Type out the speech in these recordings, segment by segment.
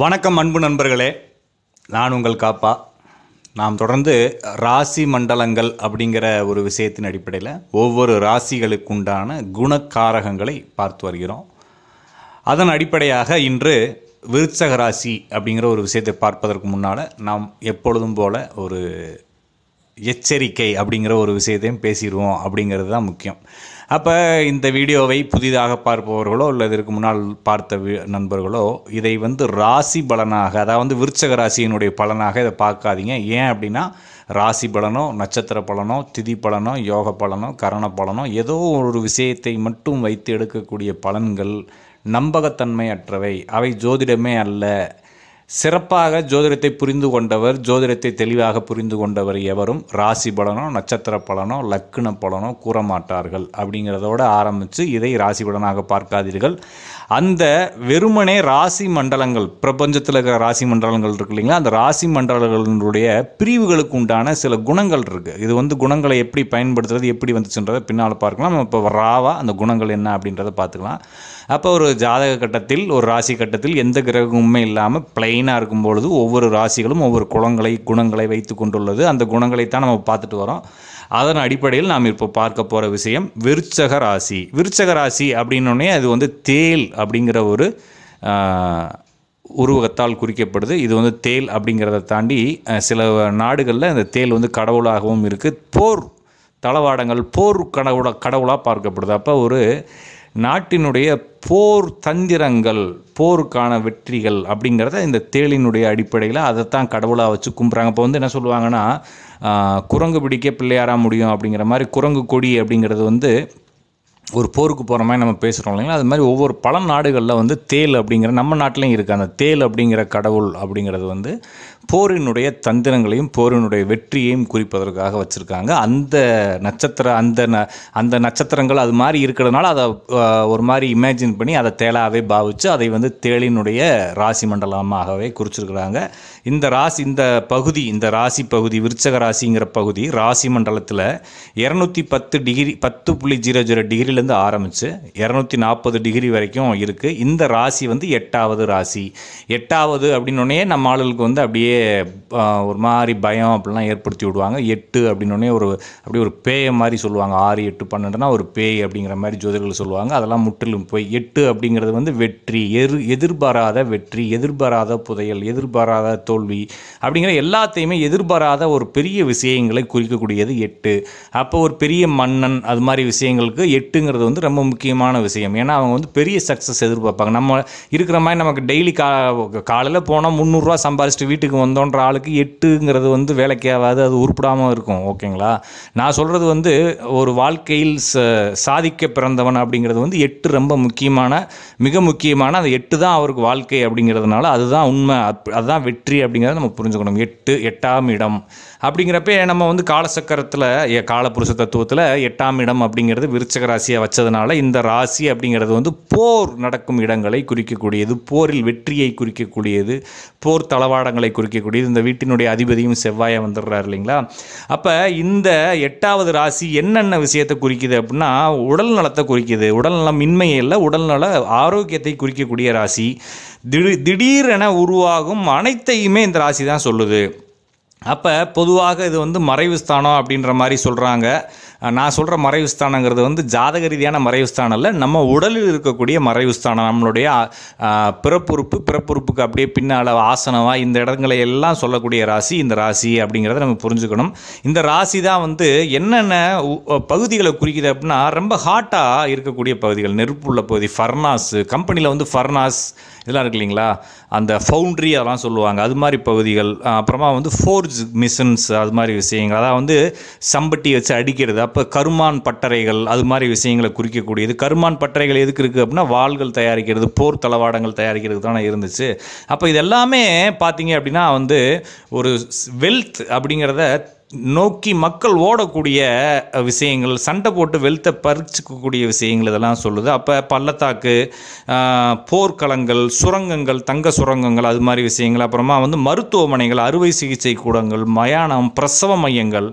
வணக்கம் அன்பு நண்பர்களே நான் உங்கள் காப்பா நாம் தொடர்ந்து ராசி மண்டலங்கள் அப்படிங்கிற ஒரு விஷயத்தின் அடிப்படையில் ஒவ்வொரு ராசிகளுக்குண்டான குணக்காரகங்களை பார்த்து வருகிறோம் அதன் அடிப்படையாக இன்று விருச்சக ராசி அப்படிங்கிற ஒரு விஷயத்தை பார்ப்பதற்கு முன்னால் நாம் எப்பொழுதும் போல ஒரு எச்சரிக்கை அப்படிங்கிற ஒரு விஷயத்தையும் பேசிடுவோம் அப்படிங்கிறது தான் முக்கியம் அப்போ இந்த வீடியோவை புதிதாக பார்ப்பவர்களோ இல்லை இதற்கு முன்னால் பார்த்த நண்பர்களோ இதை வந்து ராசி பலனாக அதாவது விருச்சக ராசியினுடைய பலனாக இதை பார்க்காதீங்க ஏன் அப்படின்னா ராசி பலனோ நட்சத்திர பலனோ திதி பலனோ யோக பலனோ கரண பலனோ ஏதோ ஒரு விஷயத்தை மட்டும் வைத்து எடுக்கக்கூடிய பலன்கள் நம்பகத்தன்மையற்றவை அவை ஜோதிடமே அல்ல சிறப்பாக ஜோதிடத்தை புரிந்து கொண்டவர் ஜோதிடத்தை தெளிவாக புரிந்து கொண்டவர் எவரும் ராசி பலனோ நட்சத்திர பலனோ லக்குன பலனோ கூற மாட்டார்கள் அப்படிங்கிறதோட ஆரம்பித்து இதை ராசி பலனாக பார்க்காதீர்கள் அந்த வெறுமனே ராசி மண்டலங்கள் பிரபஞ்சத்தில் இருக்கிற ராசி மண்டலங்கள் இருக்கு இல்லைங்களா அந்த ராசி மண்டலங்களுடைய பிரிவுகளுக்கு உண்டான சில குணங்கள் இருக்குது இது வந்து குணங்களை எப்படி பயன்படுத்துறது எப்படி வந்துச்சுன்றதை பின்னால் பார்க்கலாம் நம்ம இப்போ ராவாக அந்த குணங்கள் என்ன அப்படின்றத பார்த்துக்கலாம் அப்போ ஒரு ஜாதக கட்டத்தில் ஒரு ராசி கட்டத்தில் எந்த கிரகமுமே இல்லாமல் பிளெயினாக இருக்கும் பொழுது ஒவ்வொரு ராசிகளும் ஒவ்வொரு குளங்களை குணங்களை வைத்து கொண்டுள்ளது அந்த குணங்களைத்தான் நம்ம பார்த்துட்டு வரோம் அதன் அடிப்படையில் நாம் இப்போ பார்க்க போகிற விஷயம் விருச்சக ராசி விருச்சக ராசி அப்படின்னோடனே அது வந்து தேல் அப்படிங்கிற ஒரு உருவகத்தால் குறிக்கப்படுது இது வந்து தேல் அப்படிங்கிறத தாண்டி சில நாடுகளில் இந்த தேல் வந்து கடவுளாகவும் இருக்குது போர் தளவாடங்கள் போர் கடவுளாக கடவுளாக பார்க்கப்படுது அப்போ ஒரு நாட்டினுடைய போர் தந்திரங்கள் போருக்கான வெற்றிகள் அப்படிங்கிறத இந்த தேளினுடைய அடிப்படையில் அதைத்தான் கடவுளாக வச்சு கும்பிட்றாங்க இப்போ வந்து என்ன சொல்லுவாங்கன்னா குரங்கு பிடிக்க பிள்ளையாராக முடியும் அப்படிங்கிற மாதிரி குரங்கு கொடி அப்படிங்கிறது வந்து ஒரு போருக்கு போகிற மாதிரி நம்ம பேசுகிறோம் இல்லைங்களா அது மாதிரி ஒவ்வொரு பல நாடுகளில் வந்து தேல் அப்படிங்கிற நம்ம நாட்டிலையும் இருக்குது அந்த தேல் அப்படிங்கிற கடவுள் அப்படிங்கிறது வந்து போரினுடைய தந்திரங்களையும் போரினுடைய வெற்றியையும் குறிப்பதற்காக வச்சுருக்காங்க அந்த நட்சத்திர அந்த ந அந்த நட்சத்திரங்கள் அது மாதிரி இருக்கிறதுனால அதை ஒரு மாதிரி இமேஜின் பண்ணி அதை தேலாகவே பாவித்து அதை வந்து தேளினுடைய ராசி மண்டலமாகவே குறிச்சிருக்கிறாங்க இந்த ராசி இந்த பகுதி இந்த ராசி பகுதி விருச்சக ராசிங்கிற பகுதி ராசி மண்டலத்தில் இரநூத்தி பத்து டிகிரி பத்து புள்ளி ஜீரோ ஜீரோ டிகிரிலேருந்து ஆரம்பித்து இரநூத்தி நாற்பது டிகிரி வரைக்கும் இருக்குது இந்த ராசி வந்து எட்டாவது ராசி எட்டாவது அப்படின்னோடனே நம்ம ஆளுகளுக்கு வந்து அப்படியே ஒரு மாதிரி பயம் அப்படிலாம் ஏற்படுத்தி விடுவாங்க எட்டு அப்படின்னோடனே ஒரு அப்படியே ஒரு பேயை மாதிரி சொல்லுவாங்க ஆறு எட்டு பன்னெண்டுனா ஒரு பேய் அப்படிங்கிற மாதிரி ஜோதிடர்கள் சொல்லுவாங்க அதெல்லாம் முற்றிலும் போய் எட்டு அப்படிங்கிறது வந்து வெற்றி எரு எதிர்பாராத வெற்றி எதிர்பாராத புதையல் எதிர்பாராத தோல்வி அப்படிங்கிற எல்லாத்தையுமே எதிர்பாராத ஒரு பெரிய விஷயங்களை குறிக்கக்கூடியது எட்டு அப்போ ஒரு பெரிய மன்னன் அது மாதிரி விஷயங்களுக்கு எட்டுங்கிறது வந்து ரொம்ப முக்கியமான விஷயம் ஏன்னா அவங்க வந்து பெரிய சக்ஸஸ் எதிர்பார்ப்பாங்க நம்ம இருக்கிற மாதிரி நமக்கு டெய்லி கா காலையில் போனால் முந்நூறுரூவா சம்பாரிச்சிட்டு வீட்டுக்கு வந்தோன்ற ஆளுக்கு எட்டுங்கிறது வந்து வேலைக்கேவாது அது உருப்படாமல் இருக்கும் ஓகேங்களா நான் சொல்கிறது வந்து ஒரு வாழ்க்கையில் சாதிக்க பிறந்தவன் அப்படிங்கிறது வந்து எட்டு ரொம்ப முக்கியமான மிக முக்கியமான அந்த எட்டு தான் அவருக்கு வாழ்க்கை அப்படிங்கிறதுனால அதுதான் உண்மை அதுதான் வெற்றி அப்படிங்கிறத நம்ம புரிஞ்சுக்கணும் எட்டு எட்டாம் இடம் அப்படிங்கிறப்ப நம்ம வந்து காலசக்கரத்தில் காலபுருஷ தத்துவத்தில் எட்டாம் இடம் அப்படிங்கிறது விருச்சக ராசியாக வச்சதுனால இந்த ராசி அப்படிங்கிறது வந்து போர் நடக்கும் இடங்களை குறிக்கக்கூடியது போரில் வெற்றியை குறிக்கக்கூடியது போர் தளவாடங்களை குறிக்க இருக்கக்கூடியது இந்த வீட்டினுடைய அதிபதியும் செவ்வாயாக வந்துடுறாரு இல்லைங்களா அப்போ இந்த எட்டாவது ராசி என்னென்ன விஷயத்தை குறிக்குது அப்படின்னா உடல் நலத்தை குறிக்குது நலம் இன்மையை இல்லை நல ஆரோக்கியத்தை குறிக்கக்கூடிய ராசி திடீரென உருவாகும் அனைத்தையுமே இந்த ராசி தான் சொல்லுது அப்போ பொதுவாக இது வந்து மறைவு ஸ்தானம் அப்படின்ற மாதிரி சொல்கிறாங்க நான் சொல்கிற மறைவு ஸ்தானங்கிறது வந்து ஜாதக ரீதியான மறைவு ஸ்தானம் இல்லை நம்ம உடலில் இருக்கக்கூடிய மறைவு ஸ்தானம் நம்மளுடைய பிறப்புறுப்பு பிறப்புறுப்புக்கு அப்படியே பின்னால் ஆசனமாக இந்த இடங்களை எல்லாம் சொல்லக்கூடிய ராசி இந்த ராசி அப்படிங்கிறத நம்ம புரிஞ்சுக்கணும் இந்த ராசி தான் வந்து என்னென்ன பகுதிகளை குறிக்குது அப்படின்னா ரொம்ப ஹாட்டாக இருக்கக்கூடிய பகுதிகள் நெருப்புள்ள பகுதி ஃபர்னாஸ் கம்பெனியில் வந்து ஃபர்னாஸ் இதெல்லாம் இருக்கு இல்லைங்களா அந்த ஃபவுண்ட்ரி அதெல்லாம் சொல்லுவாங்க அது மாதிரி பகுதிகள் அப்புறமா வந்து ஃபோர் சூட்ஸ் மிஷின்ஸ் அது மாதிரி விஷயங்கள் அதாவது வந்து சம்பட்டி வச்சு அடிக்கிறது அப்போ கருமான் பட்டறைகள் அது மாதிரி விஷயங்களை குறிக்கக்கூடியது கருமான் பட்டறைகள் எதுக்கு இருக்குது அப்படின்னா வாள்கள் தயாரிக்கிறது போர் தளவாடங்கள் தயாரிக்கிறது தானே இருந்துச்சு அப்போ இது எல்லாமே பார்த்தீங்க அப்படின்னா வந்து ஒரு வெல்த் அப்படிங்கிறத நோக்கி மக்கள் ஓடக்கூடிய விஷயங்கள் சண்டை போட்டு வெளுத்த பறிச்சுக்கக்கூடிய விஷயங்கள் இதெல்லாம் சொல்லுது அப்போ பள்ளத்தாக்கு போர்க்களங்கள் சுரங்கங்கள் தங்க சுரங்கங்கள் அது மாதிரி விஷயங்கள் அப்புறமா வந்து மருத்துவமனைகள் அறுவை சிகிச்சை கூடங்கள் மயானம் பிரசவ மையங்கள்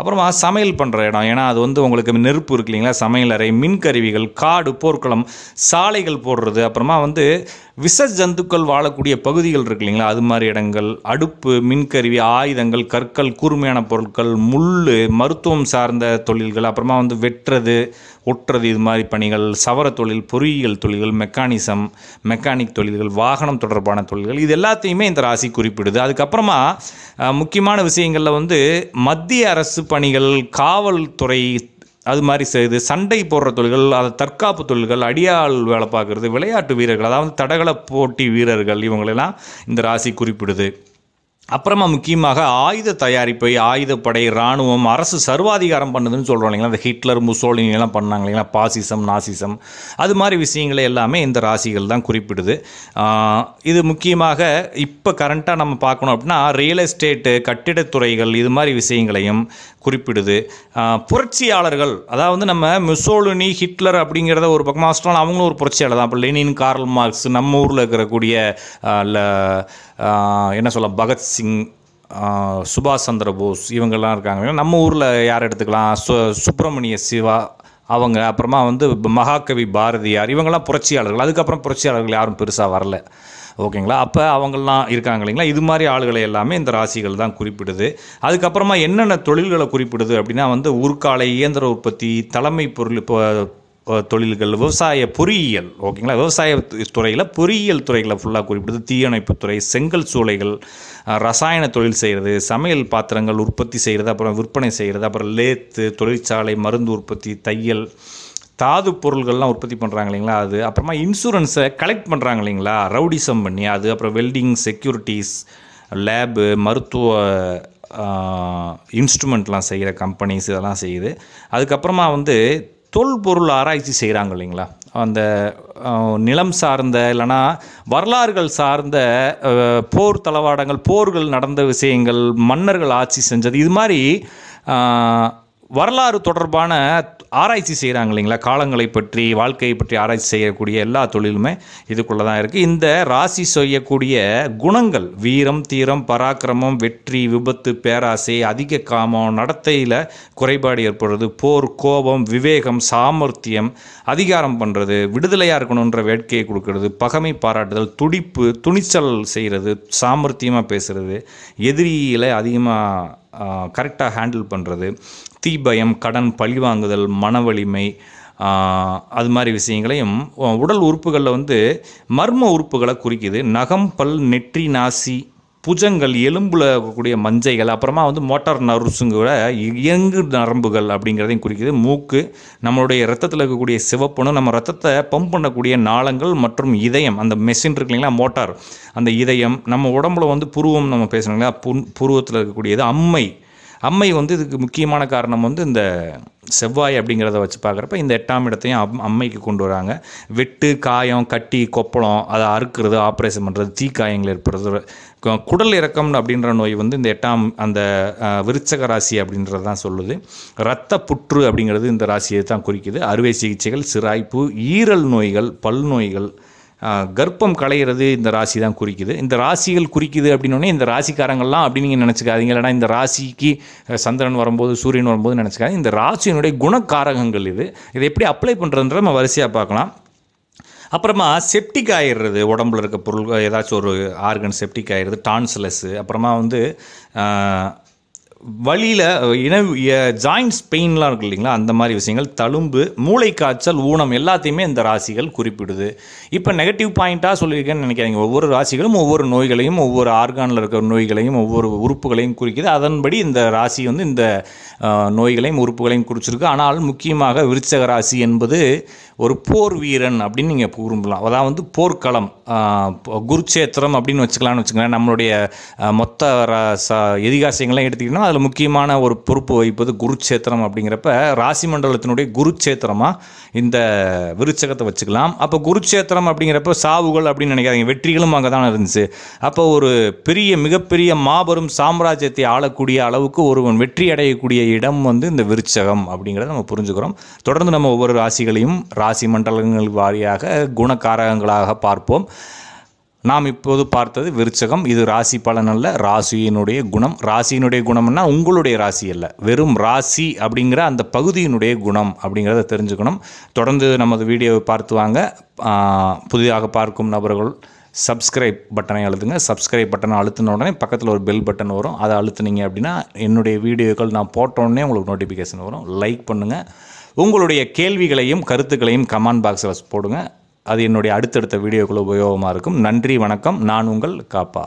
அப்புறமா சமையல் பண்ணுற இடம் ஏன்னா அது வந்து உங்களுக்கு நெருப்பு இருக்கு இல்லைங்களா சமையல் அறை மின்கருவிகள் காடு போர்க்களம் சாலைகள் போடுறது அப்புறமா வந்து விச ஜந்துக்கள் வாழக்கூடிய பகுதிகள் இருக்கு இல்லைங்களா அது மாதிரி இடங்கள் அடுப்பு மின்கருவி ஆயுதங்கள் கற்கள் கூர்மையான பொருட்கள் முள் மருத்துவம் சார்ந்த தொழில்கள் அப்புறமா வந்து வெட்டுறது ஒட்டுறது இது மாதிரி பணிகள் சவர தொழில் பொறியியல் தொழில்கள் மெக்கானிசம் மெக்கானிக் தொழில்கள் வாகனம் தொடர்பான தொழில்கள் இது எல்லாத்தையுமே இந்த ராசி குறிப்பிடுது அதுக்கப்புறமா முக்கியமான விஷயங்களில் வந்து மத்திய அரசு பணிகள் காவல்துறை அது மாதிரி செய்து சண்டை போடுற தொழில்கள் அதை தற்காப்பு தொழில்கள் அடியால் வேலை பார்க்குறது விளையாட்டு வீரர்கள் அதாவது தடகள போட்டி வீரர்கள் இவங்களெல்லாம் இந்த ராசி குறிப்பிடுது அப்புறமா முக்கியமாக ஆயுத தயாரிப்பை ஆயுதப்படை இராணுவம் அரசு சர்வாதிகாரம் பண்ணுதுன்னு சொல்கிறோம் இல்லைங்களா இந்த ஹிட்லர் எல்லாம் பண்ணாங்க இல்லைங்களா பாசிசம் நாசிசம் அது மாதிரி விஷயங்களை எல்லாமே இந்த ராசிகள் தான் குறிப்பிடுது இது முக்கியமாக இப்போ கரண்ட்டாக நம்ம பார்க்கணும் அப்படின்னா ரியல் எஸ்டேட்டு கட்டிடத்துறைகள் இது மாதிரி விஷயங்களையும் குறிப்பிடுது புரட்சியாளர்கள் அதாவது நம்ம மிசோலினி ஹிட்லர் அப்படிங்கிறத ஒரு பக்கம் வச்சிட்டோம் அவங்களும் ஒரு புரட்சியாளர் தான் அப்போ லெனின் கார்ல் மார்க்ஸ் நம்ம ஊரில் இருக்கக்கூடிய என்ன சொல்ல பகத்சிங் சிங் சுபாஷ் சந்திர போஸ் இவங்கெல்லாம் இருக்காங்க நம்ம ஊரில் யார் எடுத்துக்கலாம் சு சுப்பிரமணிய சிவா அவங்க அப்புறமா வந்து மகாகவி பாரதியார் இவங்கெல்லாம் புரட்சியாளர்கள் அதுக்கப்புறம் புரட்சியாளர்கள் யாரும் பெருசாக வரல ஓகேங்களா அப்போ அவங்கெல்லாம் இருக்காங்க இல்லைங்களா இது மாதிரி ஆளுகளை எல்லாமே இந்த ராசிகள் தான் குறிப்பிடுது அதுக்கப்புறமா என்னென்ன தொழில்களை குறிப்பிடுது அப்படின்னா வந்து உருக்காலை இயந்திர உற்பத்தி தலைமை பொருள் இப்போ தொழில்கள் விவசாய பொறியியல் ஓகேங்களா விவசாய துறையில் பொறியியல் துறைகளை ஃபுல்லாக குறிப்பிடுது துறை செங்கல் சூளைகள் ரசாயன தொழில் செய்கிறது சமையல் பாத்திரங்கள் உற்பத்தி செய்கிறது அப்புறம் விற்பனை செய்கிறது அப்புறம் லேத்து தொழிற்சாலை மருந்து உற்பத்தி தையல் தாது பொருள்கள்லாம் உற்பத்தி பண்ணுறாங்க இல்லைங்களா அது அப்புறமா இன்சூரன்ஸை கலெக்ட் பண்ணுறாங்க இல்லைங்களா ரவுடிசம் பண்ணி அது அப்புறம் வெல்டிங் செக்யூரிட்டிஸ் லேபு மருத்துவ இன்ஸ்ட்ருமெண்ட்லாம் செய்கிற கம்பெனிஸ் இதெல்லாம் செய்யுது அதுக்கப்புறமா வந்து தொல்பொருள் ஆராய்ச்சி செய்கிறாங்க இல்லைங்களா அந்த நிலம் சார்ந்த இல்லைனா வரலாறுகள் சார்ந்த போர் தளவாடங்கள் போர்கள் நடந்த விஷயங்கள் மன்னர்கள் ஆட்சி செஞ்சது இது மாதிரி வரலாறு தொடர்பான ஆராய்ச்சி செய்கிறாங்க இல்லைங்களா காலங்களை பற்றி வாழ்க்கையை பற்றி ஆராய்ச்சி செய்யக்கூடிய எல்லா தொழிலுமே இதுக்குள்ளே தான் இருக்குது இந்த ராசி செய்யக்கூடிய குணங்கள் வீரம் தீரம் பராக்கிரமம் வெற்றி விபத்து பேராசை அதிக காமம் நடத்தையில் குறைபாடு ஏற்படுறது போர் கோபம் விவேகம் சாமர்த்தியம் அதிகாரம் பண்ணுறது விடுதலையாக இருக்கணுன்ற வேட்கையை கொடுக்கறது பகமை பாராட்டுதல் துடிப்பு துணிச்சல் செய்கிறது சாமர்த்தியமாக பேசுகிறது எதிரியில் அதிகமாக கரெக்டாக ஹேண்டில் பண்ணுறது தீ பயம் கடன் பழிவாங்குதல் மனவலிமை அது மாதிரி விஷயங்களையும் உடல் உறுப்புகளில் வந்து மர்ம உறுப்புகளை குறிக்குது நகம் பல் நெற்றி நாசி புஜங்கள் எலும்பில் இருக்கக்கூடிய மஞ்சைகள் அப்புறமா வந்து மோட்டார் நர்ஸுங்கிற இயங்கு நரம்புகள் அப்படிங்கிறதையும் குறிக்குது மூக்கு நம்மளுடைய ரத்தத்தில் இருக்கக்கூடிய சிவப்பணு நம்ம ரத்தத்தை பம்ப் பண்ணக்கூடிய நாளங்கள் மற்றும் இதயம் அந்த மெஷின் இருக்கு இல்லைங்களா மோட்டார் அந்த இதயம் நம்ம உடம்புல வந்து புருவம் நம்ம பேசுகிறோம் இல்லையா புன் புருவத்தில் இருக்கக்கூடியது அம்மை அம்மை வந்து இதுக்கு முக்கியமான காரணம் வந்து இந்த செவ்வாய் அப்படிங்கிறத வச்சு பார்க்குறப்ப இந்த எட்டாம் இடத்தையும் அம் அம்மைக்கு கொண்டு வராங்க வெட்டு காயம் கட்டி கொப்பளம் அதை அறுக்கிறது ஆப்ரேஷன் பண்ணுறது தீக்காயங்கள் ஏற்படுறது குடல் இறக்கம் அப்படின்ற நோய் வந்து இந்த எட்டாம் அந்த விருச்சக ராசி அப்படின்றது தான் சொல்லுது இரத்த புற்று அப்படிங்கிறது இந்த ராசியை தான் குறிக்குது அறுவை சிகிச்சைகள் சிராய்ப்பு ஈரல் நோய்கள் பல் நோய்கள் கர்ப்பம் களையிறது இந்த ராசி தான் குறிக்குது இந்த ராசிகள் குறிக்குது அப்படின்னோடனே இந்த ராசிக்காரங்கள்லாம் அப்படின்னு நீங்கள் நினச்சிக்காதீங்க இல்லைனா இந்த ராசிக்கு சந்திரன் வரும்போது சூரியன் வரும்போது நினச்சிக்காது இந்த ராசியினுடைய குணக்காரகங்கள் இது இதை எப்படி அப்ளை பண்ணுறதுன்ற நம்ம வரிசையாக பார்க்கலாம் அப்புறமா செப்டிக் ஆயிடுறது உடம்புல இருக்க பொருள் ஏதாச்சும் ஒரு ஆர்கன் செப்டிக் ஆகிடுறது டான்ஸ்லெஸ்ஸு அப்புறமா வந்து வழியில் இன ஜாயின்ஸ் பெயின்லாம் இருக்குது இல்லைங்களா அந்த மாதிரி விஷயங்கள் தழும்பு மூளை காய்ச்சல் ஊனம் எல்லாத்தையுமே இந்த ராசிகள் குறிப்பிடுது இப்போ நெகட்டிவ் பாயிண்ட்டாக சொல்லியிருக்கேன்னு நினைக்கிறீங்க ஒவ்வொரு ராசிகளும் ஒவ்வொரு நோய்களையும் ஒவ்வொரு ஆர்கானில் இருக்கிற நோய்களையும் ஒவ்வொரு உறுப்புகளையும் குறிக்குது அதன்படி இந்த ராசி வந்து இந்த நோய்களையும் உறுப்புகளையும் குறிச்சிருக்கு ஆனால் முக்கியமாக விருச்சக ராசி என்பது ஒரு போர் வீரன் அப்படின்னு நீங்கள் கூறும்பலாம் அதான் வந்து போர்க்களம் குருச்சேத்திரம் அப்படின்னு வச்சுக்கலாம்னு வச்சுக்கலாம் நம்மளுடைய மொத்த ச எதிகாசியங்கள்லாம் எடுத்துக்கிட்டோம்னா அதில் முக்கியமான ஒரு பொறுப்பு வகிப்பது குருச்சேத்திரம் அப்படிங்கிறப்ப ராசி மண்டலத்தினுடைய குருச்சேத்திரமாக இந்த விருச்சகத்தை வச்சுக்கலாம் அப்போ குருச்சேத்திரம் அப்படிங்கிறப்ப சாவுகள் அப்படின்னு நினைக்காதீங்க வெற்றிகளும் அங்கே தான் இருந்துச்சு அப்போ ஒரு பெரிய மிகப்பெரிய மாபெரும் சாம்ராஜ்யத்தை ஆளக்கூடிய அளவுக்கு ஒருவன் வெற்றி அடையக்கூடிய இடம் வந்து இந்த விருச்சகம் அப்படிங்கிறத நம்ம புரிஞ்சுக்கிறோம் தொடர்ந்து நம்ம ஒவ்வொரு ராசிகளையும் ரா ராசி மண்டலங்கள் வாரியாக குணக்காரகங்களாக பார்ப்போம் நாம் இப்போது பார்த்தது விருச்சகம் இது ராசி பலன் அல்ல ராசியினுடைய குணம் ராசியினுடைய குணம்னா உங்களுடைய ராசி அல்ல வெறும் ராசி அப்படிங்கிற அந்த பகுதியினுடைய குணம் அப்படிங்கிறத தெரிஞ்சுக்கணும் தொடர்ந்து நமது வீடியோவை பார்த்து வாங்க புதிதாக பார்க்கும் நபர்கள் சப்ஸ்கிரைப் பட்டனை அழுத்துங்க சப்ஸ்கிரைப் பட்டனை அழுத்தின உடனே பக்கத்தில் ஒரு பெல் பட்டன் வரும் அதை அழுத்துனீங்க அப்படின்னா என்னுடைய வீடியோக்கள் நான் போட்டோடனே உங்களுக்கு நோட்டிஃபிகேஷன் வரும் லைக் பண்ணுங்கள் உங்களுடைய கேள்விகளையும் கருத்துக்களையும் கமெண்ட் பாக்ஸில் போடுங்க அது என்னுடைய அடுத்தடுத்த வீடியோக்குள்ள உபயோகமாக இருக்கும் நன்றி வணக்கம் நான் உங்கள் காப்பா